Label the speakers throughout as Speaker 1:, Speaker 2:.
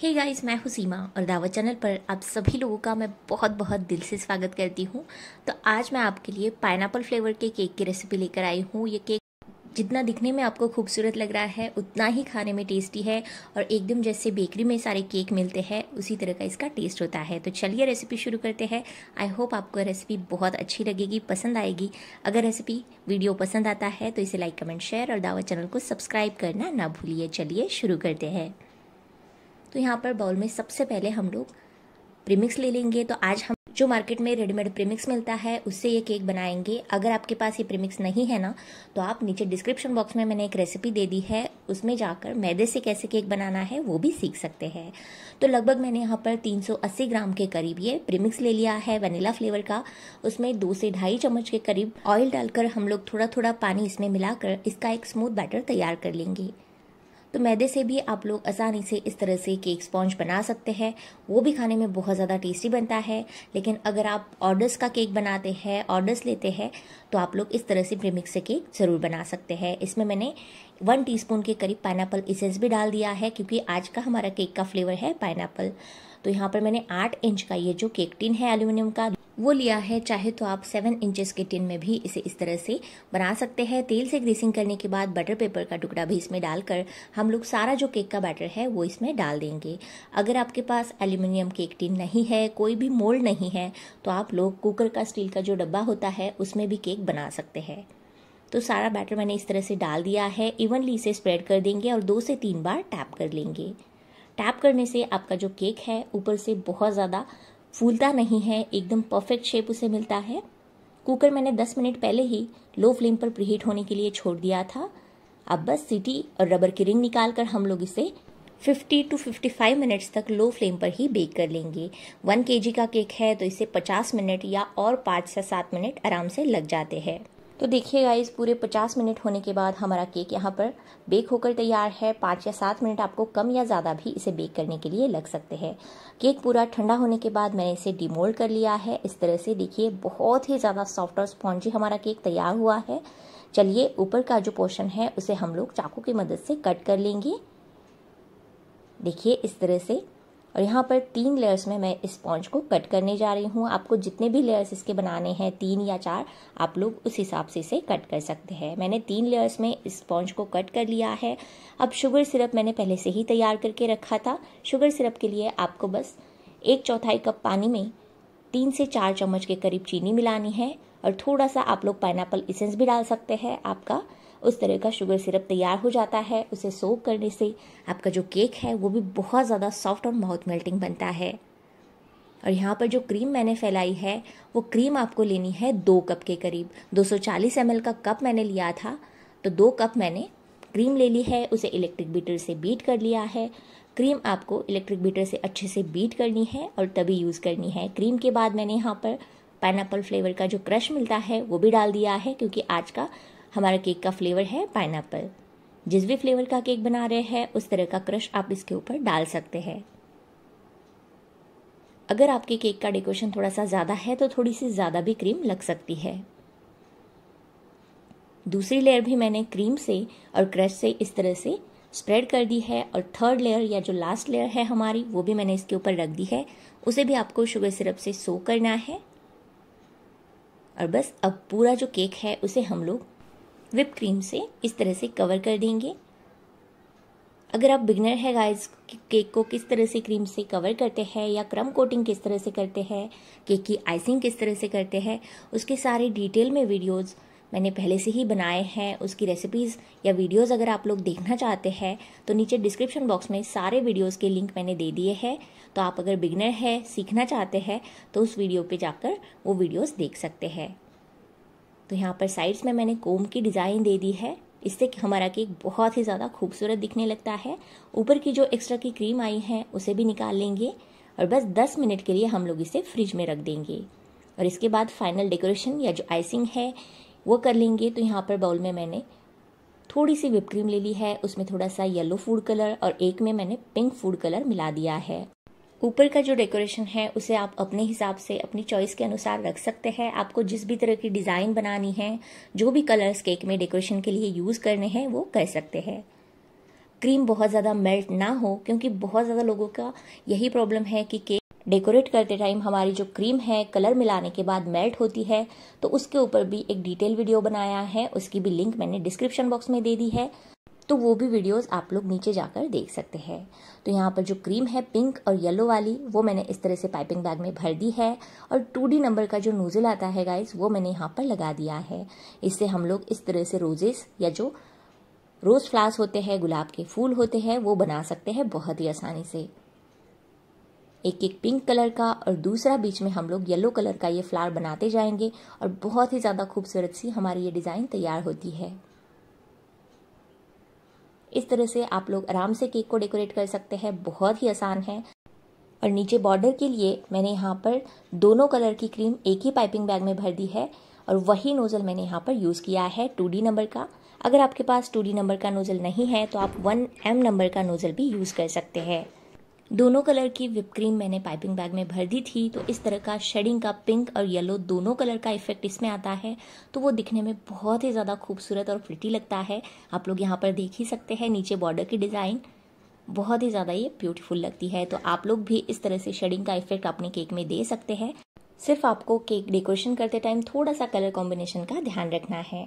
Speaker 1: हे hey guys मैं हूँ सीमा और दावा चैनल पर आप सभी लोगों का मैं बहुत बहुत दिल से स्वागत करती हूँ तो आज मैं आपके लिए पाइन फ्लेवर के केक की रेसिपी लेकर आई हूँ ये केक जितना दिखने में आपको खूबसूरत लग रहा है उतना ही खाने में टेस्टी है और एकदम जैसे बेकरी में सारे केक मिलते हैं उसी तरह का इसका टेस्ट होता है तो चलिए रेसिपी शुरू करते हैं आई होप आपको रेसिपी बहुत अच्छी लगेगी पसंद आएगी अगर रेसिपी वीडियो पसंद आता है तो इसे लाइक कमेंट शेयर और दावा चैनल को सब्सक्राइब करना ना भूलिए चलिए शुरू करते हैं तो यहाँ पर बाउल में सबसे पहले हम लोग प्रीमिक्स ले लेंगे तो आज हम जो मार्केट में रेडीमेड प्रीमिक्स मिलता है उससे ये केक बनाएंगे अगर आपके पास ये प्रीमिक्स नहीं है ना तो आप नीचे डिस्क्रिप्शन बॉक्स में मैंने एक रेसिपी दे दी है उसमें जाकर मैदे से कैसे केक बनाना है वो भी सीख सकते हैं तो लगभग मैंने यहाँ पर 380 ग्राम के करीब ये प्रीमिक्स ले लिया है वनीला फ्लेवर का उसमें दो से ढाई चम्मच के करीब ऑयल डालकर हम लोग थोड़ा थोड़ा पानी इसमें मिलाकर इसका एक स्मूथ बैटर तैयार कर लेंगे तो मैदे से भी आप लोग आसानी से इस तरह से केक स्पॉन्ज बना सकते हैं वो भी खाने में बहुत ज़्यादा टेस्टी बनता है लेकिन अगर आप ऑर्डर्स का केक बनाते हैं ऑर्डर्स लेते हैं तो आप लोग इस तरह से प्रीमिक्स केक ज़रूर बना सकते हैं इसमें मैंने वन टी के करीब पाइनएप्पल इसेंस भी डाल दिया है क्योंकि आज का हमारा केक का फ्लेवर है पाइनएप्पल तो यहाँ पर मैंने आठ इंच का ये जो केक टिन है एल्यूमिनियम का वो लिया है चाहे तो आप सेवन इंचेस के टिन में भी इसे इस तरह से बना सकते हैं तेल से ग्रीसिंग करने के बाद बटर पेपर का टुकड़ा भी इसमें डालकर हम लोग सारा जो केक का बैटर है वो इसमें डाल देंगे अगर आपके पास एल्यूमिनियम केक टिन नहीं है कोई भी मोल्ड नहीं है तो आप लोग कुकर का स्टील का जो डब्बा होता है उसमें भी केक बना सकते हैं तो सारा बैटर मैंने इस तरह से डाल दिया है इवनली इसे स्प्रेड कर देंगे और दो से तीन बार टैप कर लेंगे टैप करने से आपका जो केक है ऊपर से बहुत ज़्यादा फूलता नहीं है एकदम परफेक्ट शेप उसे मिलता है कुकर मैंने 10 मिनट पहले ही लो फ्लेम पर प्रीहीट होने के लिए छोड़ दिया था अब बस सीटी और रबर की रिंग निकाल कर हम लोग इसे 50 टू 55 मिनट्स तक लो फ्लेम पर ही बेक कर लेंगे 1 केजी का केक है तो इसे 50 मिनट या और 5 से 7 मिनट आराम से लग जाते हैं तो देखिए गाइज पूरे 50 मिनट होने के बाद हमारा केक यहाँ पर बेक होकर तैयार है पाँच या सात मिनट आपको कम या ज़्यादा भी इसे बेक करने के लिए लग सकते हैं केक पूरा ठंडा होने के बाद मैंने इसे डिमोल्ड कर लिया है इस तरह से देखिए बहुत ही ज़्यादा सॉफ्ट और स्पॉन्जी हमारा केक तैयार हुआ है चलिए ऊपर का जो पोर्शन है उसे हम लोग चाकू की मदद से कट कर लेंगे देखिए इस तरह से और यहाँ पर तीन लेयर्स में मैं इस स्पॉन्ज को कट करने जा रही हूँ आपको जितने भी लेयर्स इसके बनाने हैं तीन या चार आप लोग उस हिसाब से इसे कट कर सकते हैं मैंने तीन लेयर्स में स्पॉन्ज को कट कर लिया है अब शुगर सिरप मैंने पहले से ही तैयार करके रखा था शुगर सिरप के लिए आपको बस एक चौथाई कप पानी में तीन से चार चम्मच के करीब चीनी मिलानी है और थोड़ा सा आप लोग पाइनएप्पल इसेंस भी डाल सकते हैं आपका उस तरह का शुगर सिरप तैयार हो जाता है उसे सोव करने से आपका जो केक है वो भी बहुत ज़्यादा सॉफ्ट और माउथ मेल्टिंग बनता है और यहाँ पर जो क्रीम मैंने फैलाई है वो क्रीम आपको लेनी है दो कप के करीब 240 सौ का कप मैंने लिया था तो दो कप मैंने क्रीम ले ली है उसे इलेक्ट्रिक बीटर से बीट कर लिया है क्रीम आपको इलेक्ट्रिक बीटर से अच्छे से बीट करनी है और तभी यूज़ करनी है क्रीम के बाद मैंने यहाँ पर पाइनएप्पल फ्लेवर का जो क्रश मिलता है वो भी डाल दिया है क्योंकि आज का हमारा केक का फ्लेवर है पाइन जिस भी फ्लेवर का केक बना रहे हैं उस तरह का क्रश आप इसके ऊपर डाल सकते हैं अगर आपके केक का डेकोरेशन थोड़ा सा ज़्यादा है तो थोड़ी सी ज़्यादा भी क्रीम लग सकती है दूसरी लेयर भी मैंने क्रीम से और क्रश से इस तरह से स्प्रेड कर दी है और थर्ड लेयर या जो लास्ट लेयर है हमारी वो भी मैंने इसके ऊपर रख दी है उसे भी आपको शुगर सिरप से सो करना है और बस अब पूरा जो केक है उसे हम लोग विप क्रीम से इस तरह से कवर कर देंगे अगर आप बिगनर है गाइस केक को किस तरह से क्रीम से कवर करते हैं या क्रम कोटिंग किस तरह से करते हैं केक की आइसिंग किस तरह से करते हैं उसके सारे डिटेल में वीडियोज़ मैंने पहले से ही बनाए हैं उसकी रेसिपीज़ या वीडियोस अगर आप लोग देखना चाहते हैं तो नीचे डिस्क्रिप्शन बॉक्स में सारे वीडियोज़ के लिंक मैंने दे दिए हैं तो आप अगर बिगनर है सीखना चाहते हैं तो उस वीडियो पर जाकर वो वीडियोज़ देख सकते हैं तो यहाँ पर साइड्स में मैंने कोम की डिज़ाइन दे दी है इससे हमारा केक बहुत ही ज़्यादा खूबसूरत दिखने लगता है ऊपर की जो एक्स्ट्रा की क्रीम आई है उसे भी निकाल लेंगे और बस 10 मिनट के लिए हम लोग इसे फ्रिज में रख देंगे और इसके बाद फाइनल डेकोरेशन या जो आइसिंग है वो कर लेंगे तो यहाँ पर बाउल में मैंने थोड़ी सी विप क्रीम ले ली है उसमें थोड़ा सा येलो फूड कलर और एक में मैंने पिंक फूड कलर मिला दिया है ऊपर का जो डेकोरेशन है उसे आप अपने हिसाब से अपनी चॉइस के अनुसार रख सकते हैं आपको जिस भी तरह की डिज़ाइन बनानी है जो भी कलर्स केक में डेकोरेशन के लिए यूज़ करने हैं वो कर सकते हैं क्रीम बहुत ज़्यादा मेल्ट ना हो क्योंकि बहुत ज़्यादा लोगों का यही प्रॉब्लम है कि केक डेकोरेट करते टाइम हमारी जो क्रीम है कलर मिलाने के बाद मेल्ट होती है तो उसके ऊपर भी एक डिटेल वीडियो बनाया है उसकी भी लिंक मैंने डिस्क्रिप्शन बॉक्स में दे दी है तो वो भी वीडियोस आप लोग नीचे जाकर देख सकते हैं तो यहाँ पर जो क्रीम है पिंक और येलो वाली वो मैंने इस तरह से पाइपिंग बैग में भर दी है और टू नंबर का जो नोज़ल आता है गाइज वो मैंने यहाँ पर लगा दिया है इससे हम लोग इस तरह से रोजेस या जो रोज़ फ्लास होते हैं गुलाब के फूल होते हैं वो बना सकते हैं बहुत ही आसानी से एक एक पिंक कलर का और दूसरा बीच में हम लोग येलो कलर का ये फ्लावर बनाते जाएंगे और बहुत ही ज़्यादा खूबसूरत सी हमारी ये डिज़ाइन तैयार होती है इस तरह से आप लोग आराम से केक को डेकोरेट कर सकते हैं बहुत ही आसान है और नीचे बॉर्डर के लिए मैंने यहाँ पर दोनों कलर की क्रीम एक ही पाइपिंग बैग में भर दी है और वही नोज़ल मैंने यहाँ पर यूज़ किया है टू नंबर का अगर आपके पास टू नंबर का नोज़ल नहीं है तो आप वन एम नंबर का नोज़ल भी यूज़ कर सकते हैं दोनों कलर की विप क्रीम मैंने पाइपिंग बैग में भर दी थी तो इस तरह का शेडिंग का पिंक और येलो दोनों कलर का इफेक्ट इसमें आता है तो वो दिखने में बहुत ही ज़्यादा खूबसूरत और प्रिटी लगता है आप लोग यहाँ पर देख ही सकते हैं नीचे बॉर्डर की डिज़ाइन बहुत ही ज़्यादा ये ब्यूटीफुल लगती है तो आप लोग भी इस तरह से शेडिंग का इफेक्ट अपने केक में दे सकते हैं सिर्फ आपको केक डेकोरेशन करते टाइम थोड़ा सा कलर कॉम्बिनेशन का ध्यान रखना है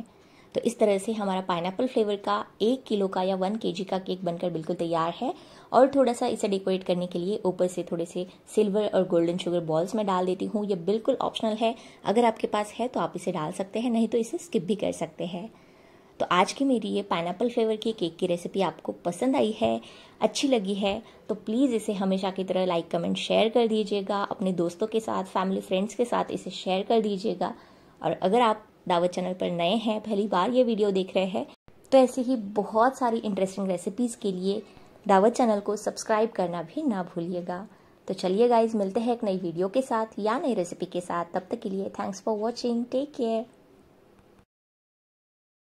Speaker 1: तो इस तरह से हमारा पाइनएप्पल फ्लेवर का एक किलो का या वन के का केक बनकर बिल्कुल तैयार है और थोड़ा सा इसे डेकोरेट करने के लिए ऊपर से थोड़े से सिल्वर और गोल्डन शुगर बॉल्स में डाल देती हूँ ये बिल्कुल ऑप्शनल है अगर आपके पास है तो आप इसे डाल सकते हैं नहीं तो इसे स्किप भी कर सकते हैं तो आज की मेरी ये पाइनएप्पल फ्लेवर की केक की रेसिपी आपको पसंद आई है अच्छी लगी है तो प्लीज़ इसे हमेशा की तरह लाइक कमेंट शेयर कर दीजिएगा अपने दोस्तों के साथ फैमिली फ्रेंड्स के साथ इसे शेयर कर दीजिएगा और अगर आप दावत चैनल पर नए हैं पहली बार ये वीडियो देख रहे हैं तो ऐसी ही बहुत सारी इंटरेस्टिंग रेसिपीज़ के लिए दावत चैनल को सब्सक्राइब करना भी ना भूलिएगा तो चलिए गाइज मिलते हैं एक नई वीडियो के साथ या नई रेसिपी के साथ तब तक के लिए thanks for watching take care